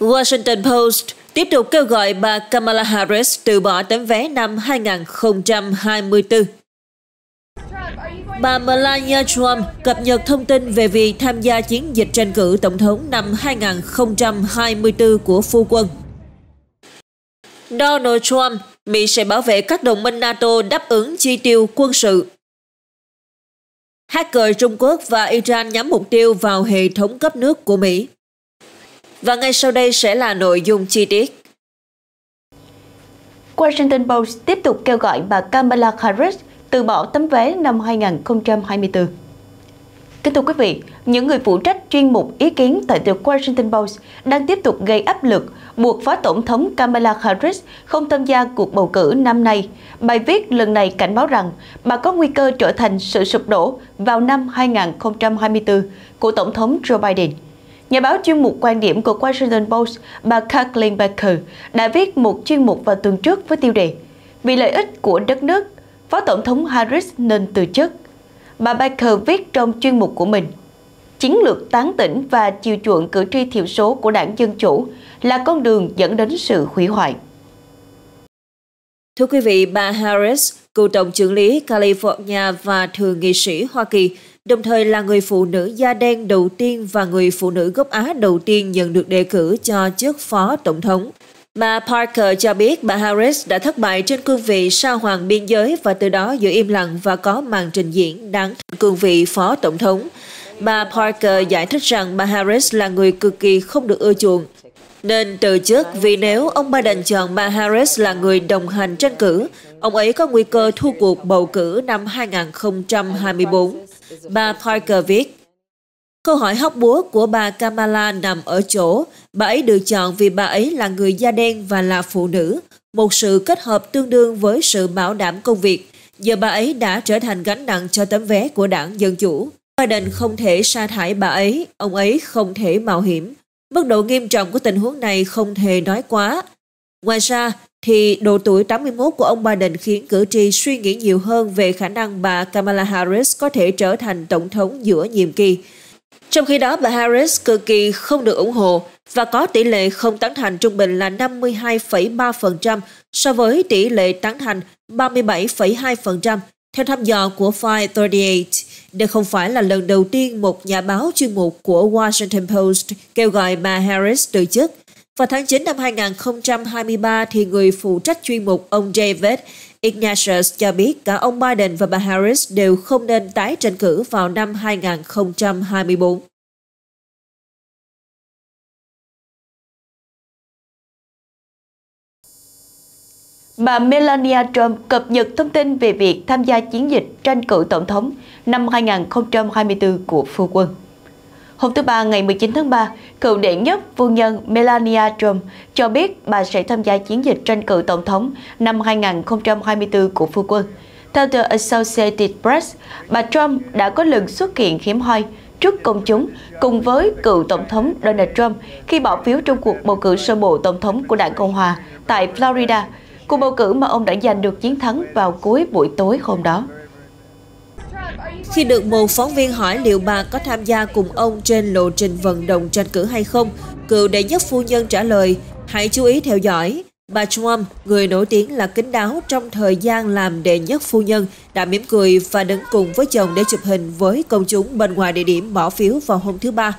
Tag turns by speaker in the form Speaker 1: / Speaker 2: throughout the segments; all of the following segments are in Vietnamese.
Speaker 1: Washington Post tiếp tục kêu gọi bà Kamala Harris từ bỏ tấm vé năm 2024. Bà Melania Trump cập nhật thông tin về việc tham gia chiến dịch tranh cử tổng thống năm 2024 của phu quân. Donald Trump, Mỹ sẽ bảo vệ các đồng minh NATO đáp ứng chi tiêu quân sự. Hacker Trung Quốc và Iran nhắm mục tiêu vào hệ thống cấp nước của Mỹ.
Speaker 2: Và ngay sau đây sẽ là nội dung chi tiết. Washington Post tiếp tục kêu gọi bà Kamala Harris từ bỏ tấm vé năm 2024. Kính thưa quý vị, những người phụ trách chuyên mục ý kiến tại The Washington Post đang tiếp tục gây áp lực buộc Phó Tổng thống Kamala Harris không tham gia cuộc bầu cử năm nay. Bài viết lần này cảnh báo rằng bà có nguy cơ trở thành sự sụp đổ vào năm 2024 của Tổng thống Joe Biden. Nhà báo chuyên mục quan điểm của Washington Post, bà Kathleen Baker, đã viết một chuyên mục vào tuần trước với tiêu đề Vì lợi ích của đất nước, Phó Tổng thống Harris nên từ chức. Bà Baker viết trong chuyên mục của mình, chiến lược tán tỉnh và chiều chuộng cử tri thiểu số của đảng Dân Chủ là con đường dẫn đến sự hủy hoại.
Speaker 1: Thưa quý vị, bà Harris, cựu tổng trưởng lý California và thượng nghị sĩ Hoa Kỳ, đồng thời là người phụ nữ da đen đầu tiên và người phụ nữ gốc Á đầu tiên nhận được đề cử cho chức phó tổng thống. Mà Parker cho biết bà Harris đã thất bại trên cương vị sao hoàng biên giới và từ đó giữ im lặng và có màn trình diễn đáng cương vị phó tổng thống. Bà Parker giải thích rằng bà Harris là người cực kỳ không được ưa chuộng, nên từ trước vì nếu ông Biden chọn bà Harris là người đồng hành tranh cử, ông ấy có nguy cơ thua cuộc bầu cử năm 2024. Bà Parker viết, Câu hỏi hóc búa của bà Kamala nằm ở chỗ bà ấy được chọn vì bà ấy là người da đen và là phụ nữ, một sự kết hợp tương đương với sự bảo đảm công việc. Giờ bà ấy đã trở thành gánh nặng cho tấm vé của đảng Dân Chủ. Biden không thể sa thải bà ấy, ông ấy không thể mạo hiểm. Mức độ nghiêm trọng của tình huống này không thể nói quá. Ngoài ra, thì độ tuổi 81 của ông Biden khiến cử tri suy nghĩ nhiều hơn về khả năng bà Kamala Harris có thể trở thành tổng thống giữa nhiệm kỳ. Trong khi đó, bà Harris cực kỳ không được ủng hộ và có tỷ lệ không tán thành trung bình là 52,3% so với tỷ lệ tán thành 37,2% theo thăm dò của File38. Đây không phải là lần đầu tiên một nhà báo chuyên mục của Washington Post kêu gọi bà Harris từ chức – vào tháng 9 năm 2023, thì người phụ trách chuyên mục ông David Ignatius cho biết cả ông Biden và bà Harris đều không
Speaker 2: nên tái tranh cử vào năm 2024. Bà Melania Trump cập nhật thông tin về việc tham gia chiến dịch tranh cử tổng thống năm 2024 của phu quân. Hôm thứ Ba ngày 19 tháng 3, cựu đệ nhất phu nhân Melania Trump cho biết bà sẽ tham gia chiến dịch tranh cử tổng thống năm 2024 của phu quân. Theo The Associated Press, bà Trump đã có lần xuất hiện hiếm hoi trước công chúng cùng với cựu Tổng thống Donald Trump khi bỏ phiếu trong cuộc bầu cử sơ bộ Tổng thống của đảng Cộng Hòa tại Florida, cuộc bầu cử mà ông đã giành được chiến thắng vào cuối buổi tối hôm đó.
Speaker 1: Khi được một phóng viên hỏi liệu bà có tham gia cùng ông trên lộ trình vận động tranh cử hay không, cựu đệ nhất phu nhân trả lời, hãy chú ý theo dõi. Bà Trump, người nổi tiếng là kín đáo trong thời gian làm đệ nhất phu nhân, đã mỉm cười và đứng cùng với chồng để chụp hình với công chúng bên ngoài địa điểm bỏ phiếu vào hôm thứ Ba.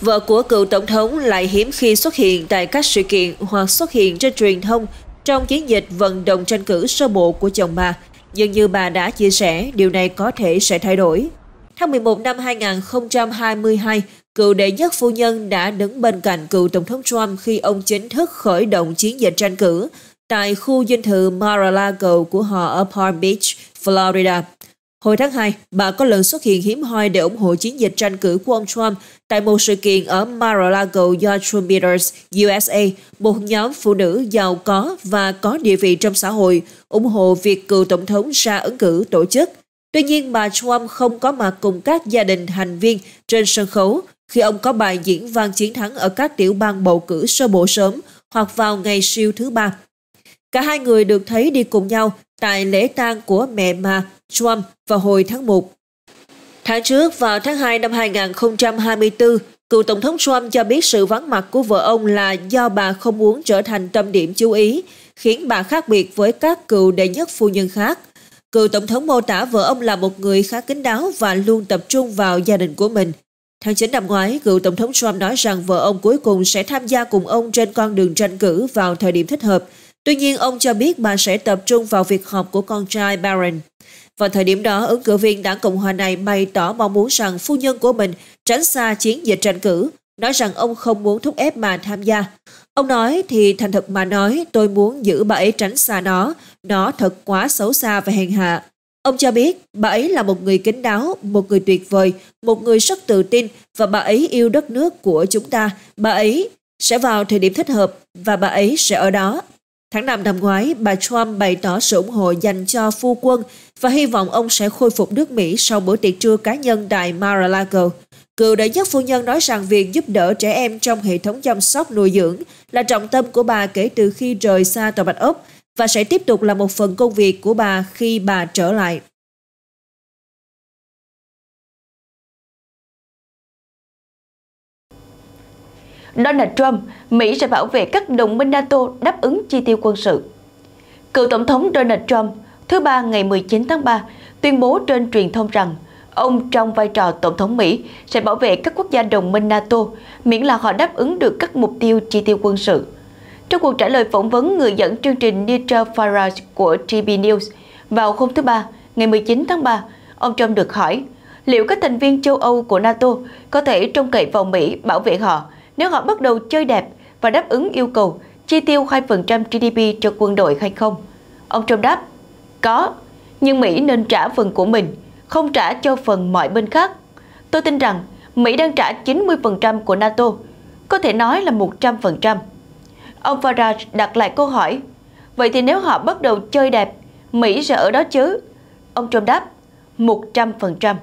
Speaker 1: Vợ của cựu tổng thống lại hiếm khi xuất hiện tại các sự kiện hoặc xuất hiện trên truyền thông trong chiến dịch vận động tranh cử sơ bộ của chồng bà nhưng như bà đã chia sẻ, điều này có thể sẽ thay đổi. Tháng 11 năm 2022, cựu đệ nhất phu nhân đã đứng bên cạnh cựu Tổng thống Trump khi ông chính thức khởi động chiến dịch tranh cử tại khu dinh thự Mar-a-Lago của họ ở Palm Beach, Florida. Hồi tháng 2, bà có lần xuất hiện hiếm hoi để ủng hộ chiến dịch tranh cử của ông Trump tại một sự kiện ở Mar-a-Lago do Trumpeters USA, một nhóm phụ nữ giàu có và có địa vị trong xã hội, ủng hộ việc cựu tổng thống ra ứng cử tổ chức. Tuy nhiên, bà Trump không có mặt cùng các gia đình thành viên trên sân khấu khi ông có bài diễn văn chiến thắng ở các tiểu bang bầu cử sơ bộ sớm hoặc vào ngày siêu thứ ba Cả hai người được thấy đi cùng nhau tại lễ tang của mẹ mà Trump vào hồi tháng 1. Tháng trước vào tháng 2 năm 2024, cựu Tổng thống Trump cho biết sự vắng mặt của vợ ông là do bà không muốn trở thành tâm điểm chú ý, khiến bà khác biệt với các cựu đệ nhất phu nhân khác. Cựu Tổng thống mô tả vợ ông là một người khá kín đáo và luôn tập trung vào gia đình của mình. Tháng 9 năm ngoái, cựu Tổng thống Trump nói rằng vợ ông cuối cùng sẽ tham gia cùng ông trên con đường tranh cử vào thời điểm thích hợp, Tuy nhiên ông cho biết bà sẽ tập trung vào việc họp của con trai Barron. Vào thời điểm đó, ứng cử viên đảng Cộng hòa này bày tỏ mong muốn rằng phu nhân của mình tránh xa chiến dịch tranh cử, nói rằng ông không muốn thúc ép bà tham gia. Ông nói thì thành thật mà nói tôi muốn giữ bà ấy tránh xa nó, nó thật quá xấu xa và hèn hạ. Ông cho biết bà ấy là một người kính đáo, một người tuyệt vời, một người rất tự tin và bà ấy yêu đất nước của chúng ta. Bà ấy sẽ vào thời điểm thích hợp và bà ấy sẽ ở đó. Tháng 5 năm ngoái, bà Trump bày tỏ sự ủng hộ dành cho phu quân và hy vọng ông sẽ khôi phục nước Mỹ sau bữa tiệc trưa cá nhân tại Mar-a-Lago. Cựu đệ nhất phu nhân nói rằng việc giúp đỡ trẻ em trong hệ thống chăm sóc nuôi dưỡng là trọng tâm của bà kể từ khi rời xa Tòa Bạch Ốc
Speaker 2: và sẽ tiếp tục là một phần công việc của bà khi bà trở lại. Donald Trump, Mỹ sẽ bảo vệ các đồng minh NATO đáp ứng chi tiêu quân sự. Cựu Tổng thống Donald Trump, thứ Ba ngày 19 tháng 3, tuyên bố trên truyền thông rằng ông trong vai trò Tổng thống Mỹ sẽ bảo vệ các quốc gia đồng minh NATO miễn là họ đáp ứng được các mục tiêu chi tiêu quân sự. Trong cuộc trả lời phỏng vấn người dẫn chương trình Nigel Farage của TV News vào hôm thứ Ba, ngày 19 tháng 3, ông Trump được hỏi liệu các thành viên châu Âu của NATO có thể trông cậy vào Mỹ bảo vệ họ nếu họ bắt đầu chơi đẹp và đáp ứng yêu cầu chi tiêu 2% GDP cho quân đội hay không? Ông Trump đáp, có, nhưng Mỹ nên trả phần của mình, không trả cho phần mọi bên khác. Tôi tin rằng Mỹ đang trả 90% của NATO, có thể nói là 100%. Ông Farage đặt lại câu hỏi, vậy thì nếu họ bắt đầu chơi đẹp, Mỹ sẽ ở đó chứ? Ông Trump đáp, 100%.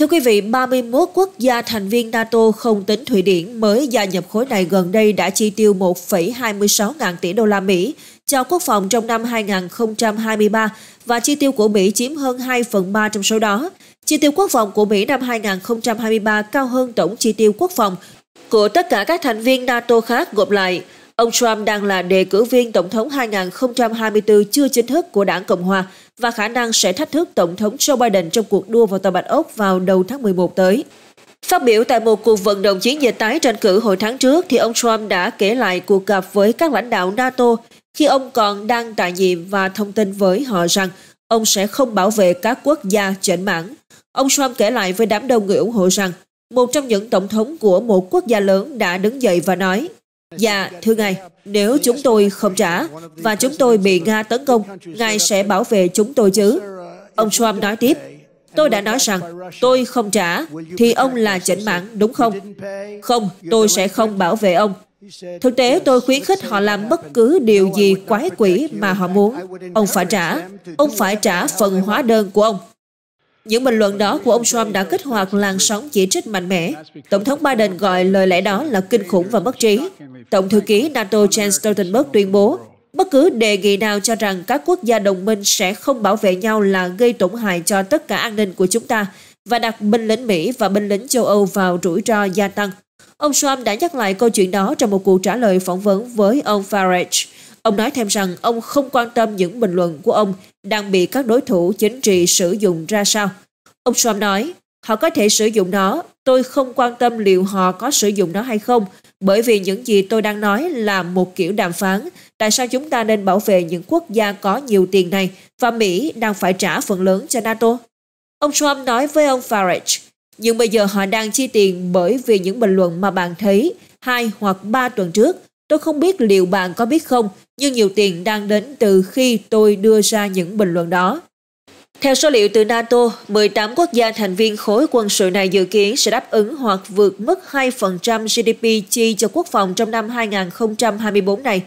Speaker 2: Thưa quý vị, 31 quốc
Speaker 1: gia thành viên NATO không tính Thụy Điển mới gia nhập khối này gần đây đã chi tiêu 1,26 ngàn tỷ đô la Mỹ cho quốc phòng trong năm 2023 và chi tiêu của Mỹ chiếm hơn 2 phần 3 trong số đó. Chi tiêu quốc phòng của Mỹ năm 2023 cao hơn tổng chi tiêu quốc phòng của tất cả các thành viên NATO khác gộp lại. Ông Trump đang là đề cử viên tổng thống 2024 chưa chính thức của đảng Cộng hòa và khả năng sẽ thách thức Tổng thống Joe Biden trong cuộc đua vào Tòa Bạch Ốc vào đầu tháng 11 tới. Phát biểu tại một cuộc vận động chiến dịch tái tranh cử hồi tháng trước thì ông Trump đã kể lại cuộc gặp với các lãnh đạo NATO khi ông còn đang tại nhiệm và thông tin với họ rằng ông sẽ không bảo vệ các quốc gia chểnh mảng. Ông Trump kể lại với đám đông người ủng hộ rằng một trong những tổng thống của một quốc gia lớn đã đứng dậy và nói Dạ, thưa ngài, nếu chúng tôi không trả và chúng tôi bị Nga tấn công, ngài sẽ bảo vệ chúng tôi chứ? Ông Trump nói tiếp, tôi đã nói rằng tôi không trả thì ông là chỉnh mạng đúng không? Không, tôi sẽ không bảo vệ ông. Thực tế tôi khuyến khích họ làm bất cứ điều gì quái quỷ mà họ muốn. Ông phải trả. Ông phải trả phần hóa đơn của ông. Những bình luận đó của ông Trump đã kích hoạt làn sóng chỉ trích mạnh mẽ. Tổng thống Biden gọi lời lẽ đó là kinh khủng và mất trí. Tổng thư ký NATO Jens Stoltenberg tuyên bố, bất cứ đề nghị nào cho rằng các quốc gia đồng minh sẽ không bảo vệ nhau là gây tổn hại cho tất cả an ninh của chúng ta và đặt binh lính Mỹ và binh lính châu Âu vào rủi ro gia tăng. Ông Trump đã nhắc lại câu chuyện đó trong một cuộc trả lời phỏng vấn với ông Farage. Ông nói thêm rằng ông không quan tâm những bình luận của ông đang bị các đối thủ chính trị sử dụng ra sao. Ông Trump nói, họ có thể sử dụng nó, tôi không quan tâm liệu họ có sử dụng nó hay không, bởi vì những gì tôi đang nói là một kiểu đàm phán. Tại sao chúng ta nên bảo vệ những quốc gia có nhiều tiền này và Mỹ đang phải trả phần lớn cho NATO? Ông Trump nói với ông Farage, nhưng bây giờ họ đang chi tiền bởi vì những bình luận mà bạn thấy hai hoặc ba tuần trước Tôi không biết liệu bạn có biết không, nhưng nhiều tiền đang đến từ khi tôi đưa ra những bình luận đó. Theo số liệu từ NATO, 18 quốc gia thành viên khối quân sự này dự kiến sẽ đáp ứng hoặc vượt mức 2% GDP chi cho quốc phòng trong năm 2024 này.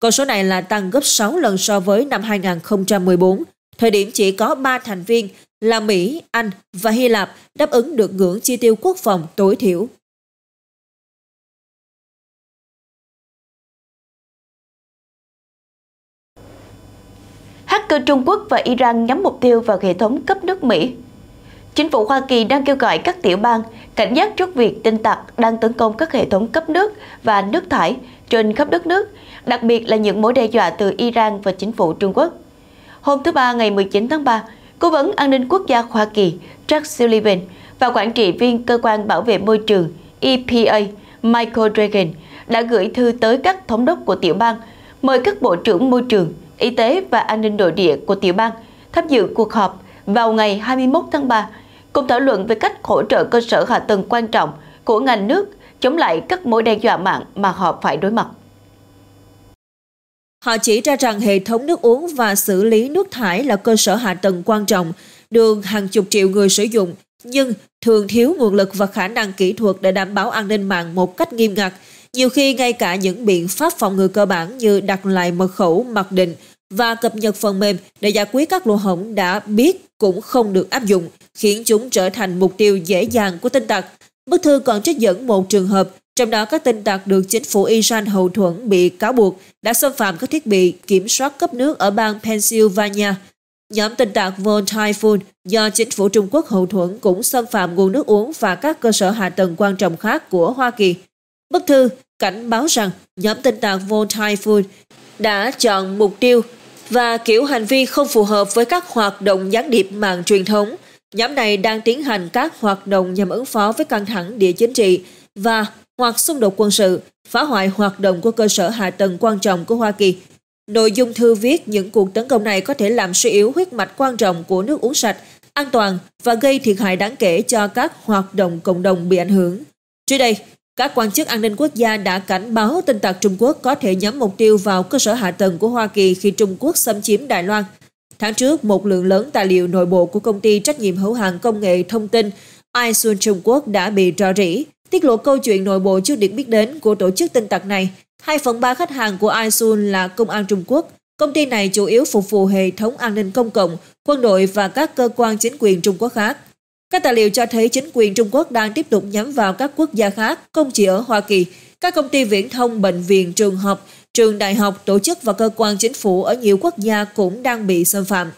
Speaker 1: Con số này là tăng gấp 6 lần so với năm 2014, thời điểm chỉ có 3 thành viên là Mỹ, Anh và Hy Lạp đáp ứng được ngưỡng chi tiêu quốc phòng
Speaker 2: tối thiểu Cơ Trung Quốc và Iran nhắm mục tiêu vào hệ thống cấp nước Mỹ. Chính phủ Hoa Kỳ đang kêu gọi các tiểu bang cảnh giác trước việc tin tặc đang tấn công các hệ thống cấp nước và nước thải trên khắp đất nước, đặc biệt là những mối đe dọa từ Iran và chính phủ Trung Quốc. Hôm thứ Ba ngày 19 tháng 3, Cố vấn An ninh Quốc gia Hoa Kỳ Jack Sullivan và quản trị viên Cơ quan Bảo vệ Môi trường EPA Michael Dragon đã gửi thư tới các thống đốc của tiểu bang, mời các bộ trưởng môi trường, Y tế và An ninh nội địa của tiểu bang tham dự cuộc họp vào ngày 21 tháng 3, cùng thảo luận về cách hỗ trợ cơ sở hạ tầng quan trọng của ngành nước chống lại các mối đe dọa mạng mà họ phải đối mặt.
Speaker 1: Họ chỉ ra rằng hệ thống nước uống và xử lý nước thải là cơ sở hạ tầng quan trọng, được hàng chục triệu người sử dụng, nhưng thường thiếu nguồn lực và khả năng kỹ thuật để đảm bảo an ninh mạng một cách nghiêm ngặt – nhiều khi ngay cả những biện pháp phòng ngừa cơ bản như đặt lại mật khẩu mặc định và cập nhật phần mềm để giải quyết các lỗ hổng đã biết cũng không được áp dụng, khiến chúng trở thành mục tiêu dễ dàng của tin tặc. Bức thư còn trích dẫn một trường hợp, trong đó các tin tặc được chính phủ Iran hậu thuẫn bị cáo buộc đã xâm phạm các thiết bị kiểm soát cấp nước ở bang Pennsylvania. Nhóm tin tặc Von Typhoon do chính phủ Trung Quốc hậu thuẫn cũng xâm phạm nguồn nước uống và các cơ sở hạ tầng quan trọng khác của Hoa Kỳ – Bức thư cảnh báo rằng nhóm tin tạc Vô Typhoon đã chọn mục tiêu và kiểu hành vi không phù hợp với các hoạt động gián điệp mạng truyền thống. Nhóm này đang tiến hành các hoạt động nhằm ứng phó với căng thẳng địa chính trị và hoặc xung đột quân sự, phá hoại hoạt động của cơ sở hạ tầng quan trọng của Hoa Kỳ. Nội dung thư viết những cuộc tấn công này có thể làm suy yếu huyết mạch quan trọng của nước uống sạch, an toàn và gây thiệt hại đáng kể cho các hoạt động cộng đồng bị ảnh hưởng. Trước đây, các quan chức an ninh quốc gia đã cảnh báo tin tặc Trung Quốc có thể nhắm mục tiêu vào cơ sở hạ tầng của Hoa Kỳ khi Trung Quốc xâm chiếm Đài Loan. Tháng trước, một lượng lớn tài liệu nội bộ của công ty trách nhiệm hữu hạn công nghệ thông tin iSun Trung Quốc đã bị rò rỉ, tiết lộ câu chuyện nội bộ chưa được biết đến của tổ chức tin tặc này. 2 phần 3 khách hàng của iSun là công an Trung Quốc. Công ty này chủ yếu phục vụ hệ thống an ninh công cộng, quân đội và các cơ quan chính quyền Trung Quốc khác. Các tài liệu cho thấy chính quyền Trung Quốc đang tiếp tục nhắm vào các quốc gia khác, không chỉ ở Hoa Kỳ. Các công ty viễn thông, bệnh viện, trường học,
Speaker 2: trường đại học, tổ chức và cơ quan chính phủ ở nhiều quốc gia cũng đang bị xâm phạm.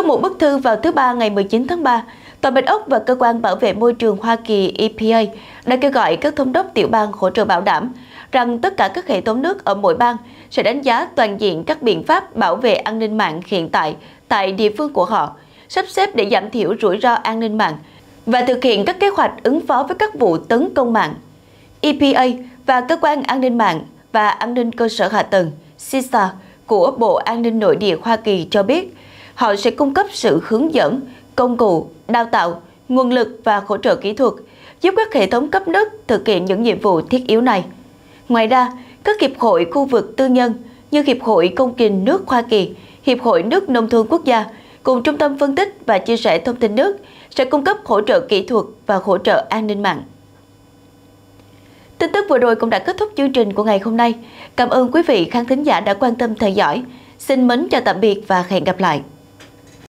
Speaker 2: Trong một bức thư vào thứ Ba ngày 19 tháng 3, Tòa Bạch Ốc và Cơ quan Bảo vệ Môi trường Hoa Kỳ EPA đã kêu gọi các thống đốc tiểu bang hỗ trợ bảo đảm rằng tất cả các hệ thống nước ở mỗi bang sẽ đánh giá toàn diện các biện pháp bảo vệ an ninh mạng hiện tại tại địa phương của họ, sắp xếp để giảm thiểu rủi ro an ninh mạng và thực hiện các kế hoạch ứng phó với các vụ tấn công mạng. EPA và Cơ quan An ninh mạng và An ninh cơ sở hạ tầng CISA của Bộ An ninh Nội địa Hoa Kỳ cho biết họ sẽ cung cấp sự hướng dẫn, công cụ, đào tạo, nguồn lực và hỗ trợ kỹ thuật, giúp các hệ thống cấp nước thực hiện những nhiệm vụ thiết yếu này. Ngoài ra, các hiệp hội khu vực tư nhân như Hiệp hội Công trình nước Hoa Kỳ, Hiệp hội nước nông thôn quốc gia cùng Trung tâm phân tích và chia sẻ thông tin nước sẽ cung cấp hỗ trợ kỹ thuật và hỗ trợ an ninh mạng. Tin tức vừa rồi cũng đã kết thúc chương trình của ngày hôm nay. Cảm ơn quý vị khán thính giả đã quan tâm theo dõi. Xin mến chào tạm biệt và hẹn gặp lại.